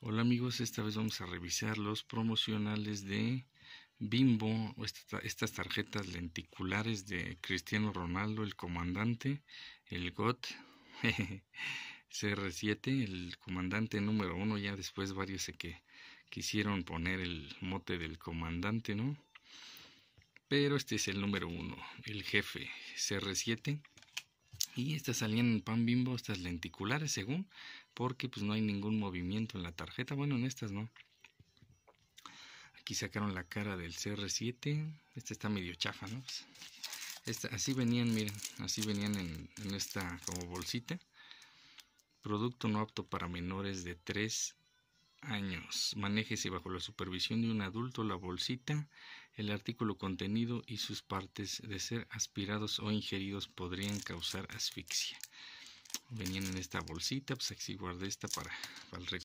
Hola amigos, esta vez vamos a revisar los promocionales de Bimbo, estas tarjetas lenticulares de Cristiano Ronaldo, el comandante, el GOT, CR7, el comandante número uno, ya después varios se que quisieron poner el mote del comandante, ¿no? Pero este es el número uno, el jefe CR7 y estas salían en pan bimbo, estas lenticulares según, porque pues no hay ningún movimiento en la tarjeta. Bueno, en estas no. Aquí sacaron la cara del CR7. Esta está medio chafa, ¿no? Pues, así venían, miren, así venían en, en esta como bolsita. Producto no apto para menores de 3 años. Manéjese bajo la supervisión de un adulto la bolsita, el artículo contenido y sus partes de ser aspirados o ingeridos podrían causar asfixia. Venían en esta bolsita, pues aquí guardé esta para, el el